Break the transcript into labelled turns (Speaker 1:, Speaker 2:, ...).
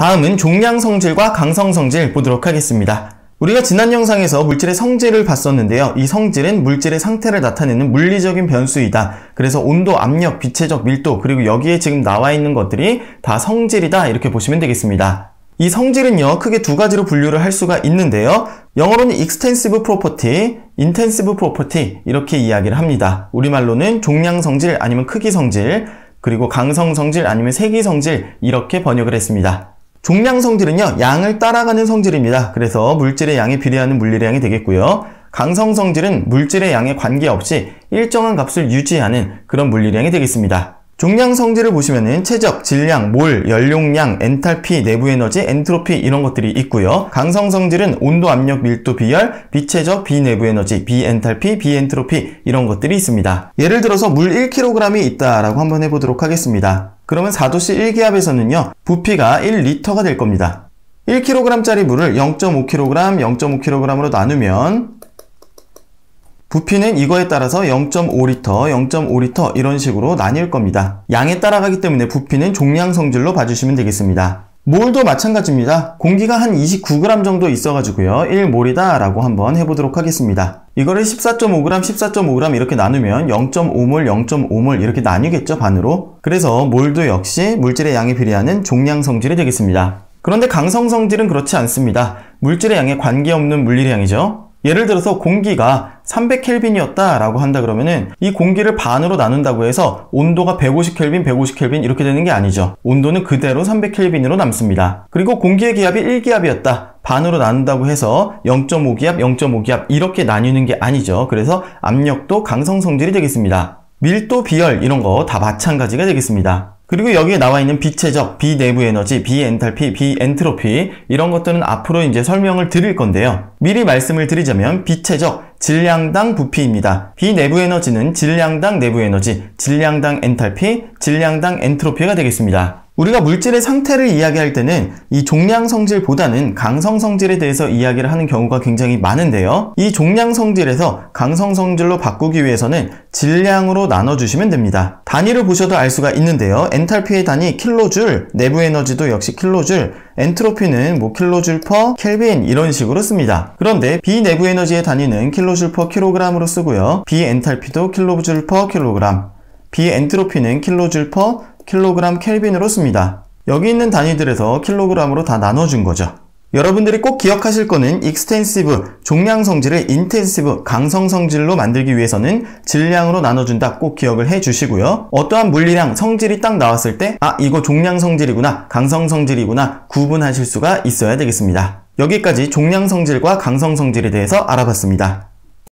Speaker 1: 다음은 종양 성질과 강성 성질 보도록 하겠습니다. 우리가 지난 영상에서 물질의 성질을 봤었는데요. 이 성질은 물질의 상태를 나타내는 물리적인 변수이다. 그래서 온도, 압력, 비체적 밀도, 그리고 여기에 지금 나와 있는 것들이 다 성질이다 이렇게 보시면 되겠습니다. 이 성질은요 크게 두 가지로 분류를 할 수가 있는데요 영어로는 extensive property, intensive property 이렇게 이야기를 합니다 우리말로는 종량 성질 아니면 크기 성질 그리고 강성 성질 아니면 세기 성질 이렇게 번역을 했습니다 종량 성질은요, 양을 따라가는 성질입니다. 그래서 물질의 양에 비례하는 물리량이 되겠고요. 강성 성질은 물질의 양에 관계없이 일정한 값을 유지하는 그런 물리량이 되겠습니다. 종량 성질을 보시면은 체적, 질량, 몰, 연용량, 엔탈피, 내부 에너지, 엔트로피 이런 것들이 있고요. 강성 성질은 온도, 압력, 밀도, 비열, 비체적, 비내부 에너지, 비엔탈피, 비엔트로피 이런 것들이 있습니다. 예를 들어서 물 1kg이 있다라고 한번 해보도록 하겠습니다. 그러면 4도씨 1기압에서는요. 부피가 1리터가 될 겁니다. 1kg짜리 물을 0.5kg, 0.5kg으로 나누면 부피는 이거에 따라서 0.5리터, 0.5리터 이런 식으로 나뉠 겁니다. 양에 따라가기 때문에 부피는 종량 성질로 봐주시면 되겠습니다. 몰도 마찬가지입니다. 공기가 한 29g 정도 있어가지고요. 1몰이다 라고 한번 해보도록 하겠습니다. 이거를 14.5g, 14.5g 이렇게 나누면 0.5몰, 0.5몰 이렇게 나뉘겠죠, 반으로. 그래서 몰도 역시 물질의 양에 비례하는 종량 성질이 되겠습니다. 그런데 강성 성질은 그렇지 않습니다. 물질의 양에 관계없는 물리량이죠. 예를 들어서 공기가 300켈빈이었다라고 한다 그러면은 이 공기를 반으로 나눈다고 해서 온도가 150켈빈, 150켈빈 이렇게 되는 게 아니죠. 온도는 그대로 300켈빈으로 남습니다. 그리고 공기의 기압이 1기압이었다. 반으로 나눈다고 해서 0.5기압, 0.5기압 이렇게 나뉘는 게 아니죠. 그래서 압력도 강성 성질이 되겠습니다. 밀도, 비열 이런 거 다 마찬가지가 되겠습니다. 그리고 여기에 나와 있는 비체적, 비내부 에너지, 비엔탈피, 비엔트로피 이런 것들은 앞으로 이제 설명을 드릴 건데요. 미리 말씀을 드리자면 비체적, 질량당 부피입니다. 비내부 에너지는 질량당 내부 에너지, 질량당 엔탈피, 질량당 엔트로피가 되겠습니다. 우리가 물질의 상태를 이야기할 때는 이 종량 성질보다는 강성 성질에 대해서 이야기를 하는 경우가 굉장히 많은데요. 이 종량 성질에서 강성 성질로 바꾸기 위해서는 질량으로 나눠주시면 됩니다. 단위를 보셔도 알 수가 있는데요. 엔탈피의 단위 킬로줄, 내부 에너지도 역시 킬로줄, 엔트로피는 뭐 킬로줄 퍼 켈빈 이런 식으로 씁니다. 그런데 비내부 에너지의 단위는 킬로줄 퍼 킬로그램으로 쓰고요. 비엔탈피도 킬로줄 퍼 킬로그램, 비엔트로피는 킬로줄 퍼 킬로그램 켈빈으로 씁니다. 여기 있는 단위들에서 킬로그램으로 다 나눠준 거죠. 여러분들이 꼭 기억하실 거는 익스텐시브, 종량 성질을 인텐시브, 강성 성질로 만들기 위해서는 질량으로 나눠준다 꼭 기억을 해주시고요. 어떠한 물리량 성질이 딱 나왔을 때 아, 이거 종량 성질이구나, 강성 성질이구나 구분하실 수가 있어야 되겠습니다. 여기까지 종량 성질과 강성 성질에 대해서 알아봤습니다.